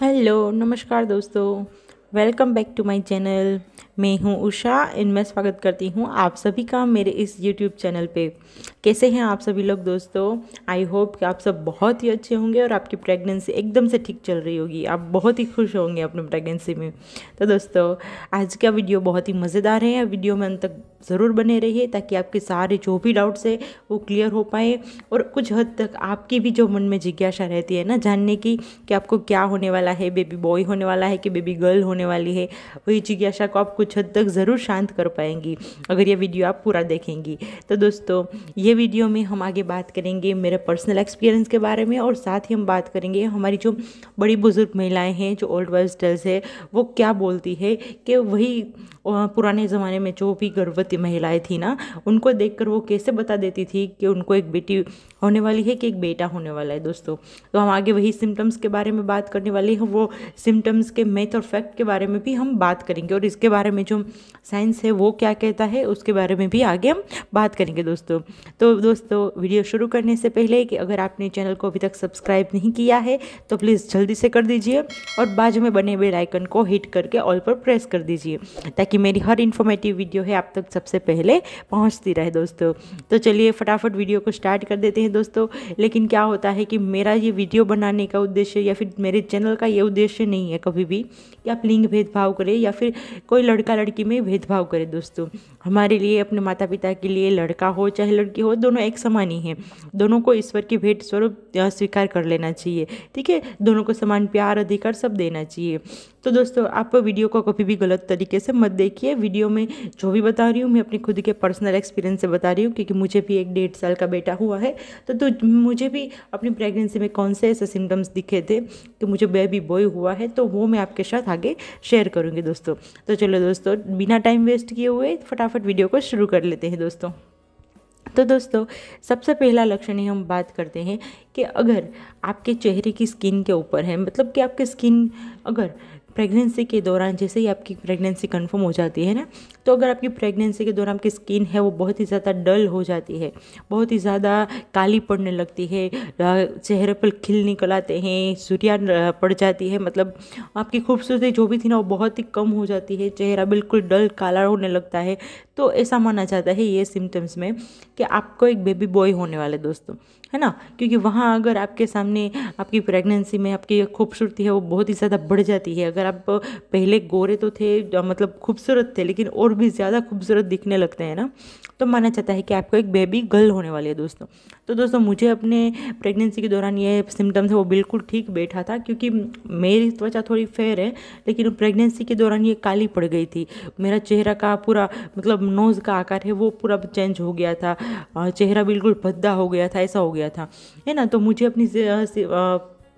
hello नमस्कार दोस्तों welcome back to my channel मैं हूं उषा इनमें स्वागत करती हूं आप सभी का मेरे इस यूट्यूब चैनल पे कैसे हैं आप सभी लोग दोस्तों आई होप कि आप सब बहुत ही अच्छे होंगे और आपकी प्रेगनेंसी एकदम से ठीक चल रही होगी आप बहुत ही खुश होंगे अपने प्रेगनेंसी में तो दोस्तों आज का वीडियो बहुत ही मज़ेदार है वीडियो में अंत तक ज़रूर बने रहिए ताकि आपके सारे जो भी डाउट्स है वो क्लियर हो पाए और कुछ हद तक आपकी भी जो मन में जिज्ञासा रहती है ना जानने की कि आपको क्या होने वाला है बेबी बॉय होने वाला है कि बेबी गर्ल होने वाली है वही जिज्ञासा को आप कुछ हद तक ज़रूर शांत कर पाएंगी अगर ये वीडियो आप पूरा देखेंगी तो दोस्तों ये वीडियो में हम आगे बात करेंगे मेरे पर्सनल एक्सपीरियंस के बारे में और साथ ही हम बात करेंगे हमारी जो बड़ी बुज़ुर्ग महिलाएं हैं जो ओल्ड वाइज टेल्स है वो क्या बोलती है कि वही पुराने ज़माने में जो भी गर्भवती महिलाएं थी ना उनको देखकर वो कैसे बता देती थी कि उनको एक बेटी होने वाली है कि एक बेटा होने वाला है दोस्तों तो हम आगे वही सिम्टम्स के बारे में बात करने वाले हैं वो सिम्टम्स के मेथ और फैक्ट के बारे में भी हम बात करेंगे और इसके बारे में जो साइंस है वो क्या कहता है उसके बारे में भी आगे हम बात करेंगे दोस्तों तो दोस्तों वीडियो शुरू करने से पहले कि अगर आपने चैनल को अभी तक सब्सक्राइब नहीं किया है तो प्लीज़ जल्दी से कर दीजिए और बाजू में बने हुए आइकन को हिट करके ऑल पर प्रेस कर दीजिए ताकि मेरी हर इन्फॉर्मेटिव वीडियो है आप तक सबसे पहले पहुँचती रहे दोस्तों तो चलिए फटाफट वीडियो को स्टार्ट कर देते हैं दोस्तों लेकिन क्या होता है कि मेरा ये वीडियो बनाने का उद्देश्य या फिर मेरे चैनल का ये उद्देश्य नहीं है कभी भी कि आप लिंग भेदभाव करें या फिर कोई लड़का लड़की में भेदभाव करें दोस्तों हमारे लिए अपने माता पिता के लिए लड़का हो चाहे लड़की हो हो दोनों एक समान ही हैं दोनों को ईश्वर की भेंट स्वरूप स्वीकार कर लेना चाहिए ठीक है दोनों को समान प्यार अधिकार सब देना चाहिए तो दोस्तों आप वीडियो को कभी भी गलत तरीके से मत देखिए वीडियो में जो भी बता रही हूँ मैं अपने खुद के पर्सनल एक्सपीरियंस से बता रही हूँ क्योंकि मुझे भी एक डेढ़ साल का बेटा हुआ है तो, तो मुझे भी अपनी प्रेगनेंसी में कौन से ऐसे सिम्टम्स दिखे थे कि मुझे बेबी बॉय हुआ है तो वो मैं आपके साथ आगे शेयर करूँगी दोस्तों तो चलो दोस्तों बिना टाइम वेस्ट किए हुए फटाफट वीडियो को शुरू कर लेते हैं दोस्तों तो दोस्तों सबसे पहला लक्षण ही हम बात करते हैं कि अगर आपके चेहरे की स्किन के ऊपर है मतलब कि आपकी स्किन अगर प्रेगनेंसी के दौरान जैसे ही आपकी प्रेगनेंसी कंफर्म हो जाती है ना तो अगर आपकी प्रेगनेंसी के दौरान आपकी स्किन है वो बहुत ही ज़्यादा डल हो जाती है बहुत ही ज़्यादा काली पड़ने लगती है चेहरे पर खिल निकल आते हैं सूर्या पड़ जाती है मतलब आपकी खूबसूरती जो भी थी ना वो बहुत ही कम हो जाती है चेहरा बिल्कुल डल काला होने लगता है तो ऐसा माना जाता है ये सिम्टम्स में कि आपको एक बेबी बॉय होने वाले दोस्तों है ना क्योंकि वहाँ अगर आपके सामने आपकी प्रेगनेंसी में आपकी खूबसूरती है वो बहुत ही ज़्यादा बढ़ जाती है अगर आप पहले गोरे तो थे मतलब खूबसूरत थे लेकिन और भी ज़्यादा खूबसूरत दिखने लगते हैं ना तो माना जाता है कि आपको एक बेबी गर्ल होने वाली है दोस्तों तो दोस्तों मुझे अपने प्रेगनेंसी के दौरान ये सिम्टम्स है वो बिल्कुल ठीक बैठा था क्योंकि मेरी त्वचा थोड़ी फेयर है लेकिन प्रेगनेंसी के दौरान ये काली पड़ गई थी मेरा चेहरा का पूरा मतलब नोज़ का आकार है वो पूरा चेंज हो गया था चेहरा बिल्कुल भद्दा हो गया था ऐसा हो गया था है ना तो मुझे अपनी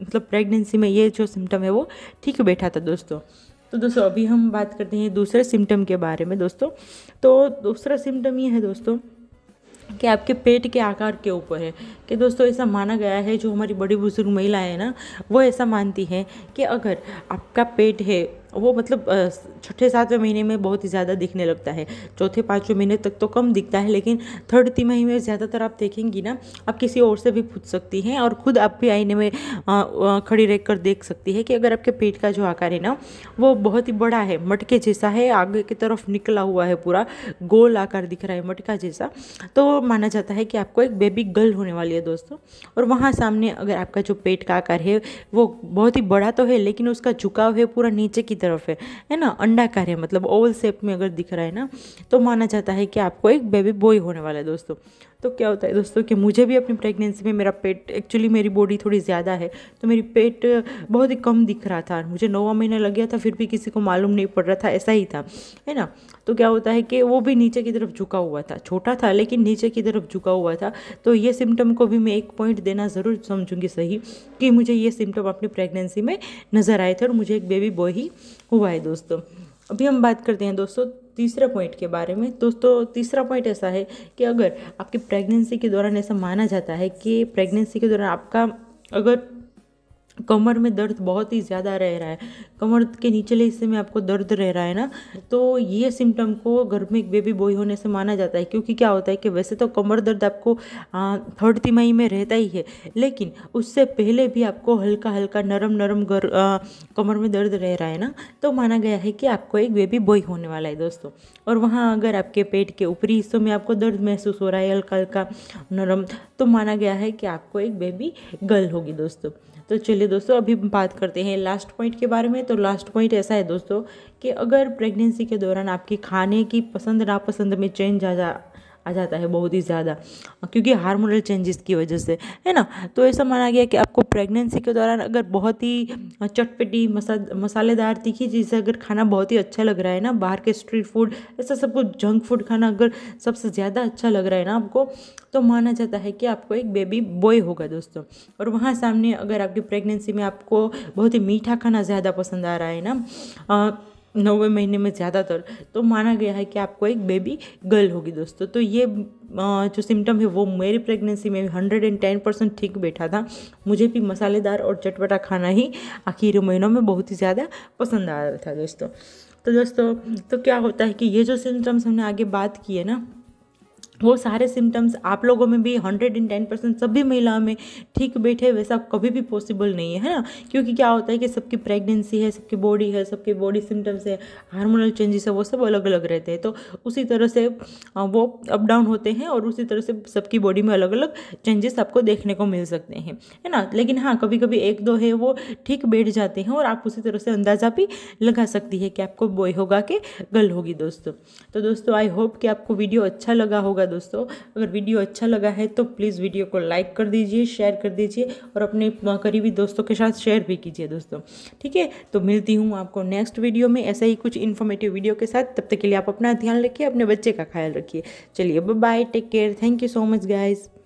मतलब प्रेगनेंसी में ये जो सिम्टम है वो ठीक बैठा था दोस्तों तो दोस्तों अभी हम बात करते हैं दूसरे सिम्टम के बारे में दोस्तों तो दूसरा सिम्टम ये है दोस्तों कि आपके पेट के आकार के ऊपर है कि दोस्तों ऐसा माना गया है जो हमारी बड़ी बुजुर्ग महिलाएं ना वो ऐसा मानती हैं कि अगर आपका पेट है वो मतलब छठे सातवें महीने में बहुत ही ज़्यादा दिखने लगता है चौथे पाँचवें महीने तक तो कम दिखता है लेकिन थर्ड तिमाही में ज़्यादातर आप देखेंगी ना आप किसी और से भी पूछ सकती हैं और ख़ुद आप भी आईने में खड़ी रह कर देख सकती है कि अगर आपके पेट का जो आकार है ना वो बहुत ही बड़ा है मटके जैसा है आगे की तरफ निकला हुआ है पूरा गोल आकार दिख रहा है मटका जैसा तो माना जाता है कि आपको एक बेबी गर्ल होने वाली है दोस्तों और वहाँ सामने अगर आपका जो पेट का आकार है वो बहुत ही बड़ा तो है लेकिन उसका झुकाव है पूरा नीचे की तरफ है है ना अंडाकार है मतलब ओवल शेप में अगर दिख रहा है ना तो माना जाता है कि आपको एक बेबी बॉय होने वाला है दोस्तों तो क्या होता है दोस्तों कि मुझे भी अपनी प्रेगनेंसी में मेरा पेट एक्चुअली मेरी बॉडी थोड़ी ज़्यादा है तो मेरी पेट बहुत ही कम दिख रहा था मुझे नौवा महीना लग गया था फिर भी किसी को मालूम नहीं पड़ रहा था ऐसा ही था है ना तो क्या होता है कि वो भी नीचे की तरफ झुका हुआ था छोटा था लेकिन नीचे की तरफ झुका हुआ था तो ये सिम्टम को भी मैं एक पॉइंट देना ज़रूर समझूंगी सही कि मुझे ये सिम्टम अपनी प्रेगनेंसी में नज़र आए थे और मुझे एक बेबी बॉय ही हुआ है दोस्तों अभी हम बात करते हैं दोस्तों तीसरे पॉइंट के बारे में दोस्तों तीसरा पॉइंट ऐसा है कि अगर आपकी प्रेगनेंसी के दौरान ऐसा माना जाता है कि प्रेगनेंसी के दौरान आपका अगर कमर में दर्द बहुत ही ज़्यादा रह रहा है कमर के निचले हिस्से में आपको दर्द रह रहा है ना तो ये सिम्टम को घर में एक बेबी बॉय होने से माना जाता है क्योंकि क्या होता है कि वैसे तो कमर दर्द आपको थर्ड तिमाही में रहता ही है लेकिन उससे पहले भी आपको हल्का हल्का नरम नरम गर, आ, कमर में दर्द रह रहा है ना तो माना गया है कि आपको एक बेबी बॉय होने वाला है दोस्तों और वहाँ अगर आपके पेट के ऊपरी हिस्सों में आपको दर्द महसूस हो रहा है हल्का हल्का नरम तो माना गया है कि आपको एक बेबी गर्ल होगी दोस्तों तो चलिए दोस्तों अभी बात करते हैं लास्ट पॉइंट के बारे में तो लास्ट पॉइंट ऐसा है दोस्तों कि अगर प्रेगनेंसी के दौरान आपके खाने की पसंद नापसंद में चेंज आ जा आ जाता है बहुत ही ज़्यादा क्योंकि हार्मोनल चेंजेस की वजह से है ना तो ऐसा माना गया कि आपको प्रेगनेंसी के दौरान अगर बहुत ही चटपटी मसा मसालेदार तीखी चीज़ें अगर खाना बहुत ही अच्छा लग रहा है ना बाहर के स्ट्रीट फूड ऐसा सब कुछ जंक फूड खाना अगर सबसे ज़्यादा अच्छा लग रहा है ना आपको तो माना जाता है कि आपको एक बेबी बॉय होगा दोस्तों और वहाँ सामने अगर आपकी प्रेगनेंसी में आपको बहुत ही मीठा खाना ज़्यादा पसंद आ रहा है ना आ, नौवे महीने में ज़्यादातर तो माना गया है कि आपको एक बेबी गर्ल होगी दोस्तों तो ये जो सिम्टम है वो मेरी प्रेगनेंसी में हंड्रेड एंड टेन परसेंट ठीक बैठा था मुझे भी मसालेदार और चटपटा खाना ही आखिर महीनों में बहुत ही ज़्यादा पसंद आ रहा था दोस्तों तो दोस्तों तो क्या होता है कि ये जो सिम्टम्स हमने आगे बात की है ना वो सारे सिम्टम्स आप लोगों में भी हंड्रेड एंड टेन परसेंट सभी महिलाओं में ठीक बैठे वैसा कभी भी पॉसिबल नहीं है है ना क्योंकि क्या होता है कि सबकी प्रेगनेंसी है सबकी बॉडी है सबके बॉडी सिम्टम्स है हार्मोनल चेंजेस है वो सब अलग अलग रहते हैं तो उसी तरह से वो अप डाउन होते हैं और उसी तरह से सबकी बॉडी में अलग अलग चेंजेस आपको देखने को मिल सकते हैं है ना लेकिन हाँ कभी कभी एक दो है वो ठीक बैठ जाते हैं और आप उसी तरह से अंदाज़ा भी लगा सकती है कि आपको बॉय होगा कि गर्ल होगी दोस्तों तो दोस्तों आई होप कि आपको वीडियो अच्छा लगा होगा दोस्तों अगर वीडियो अच्छा लगा है तो प्लीज़ वीडियो को लाइक कर दीजिए शेयर कर दीजिए और अपने करीबी दोस्तों के साथ शेयर भी कीजिए दोस्तों ठीक है तो मिलती हूँ आपको नेक्स्ट वीडियो में ऐसा ही कुछ इन्फॉर्मेटिव वीडियो के साथ तब तक के लिए आप अपना ध्यान रखिए अपने बच्चे का ख्याल रखिए चलिए bye take care thank you so much guys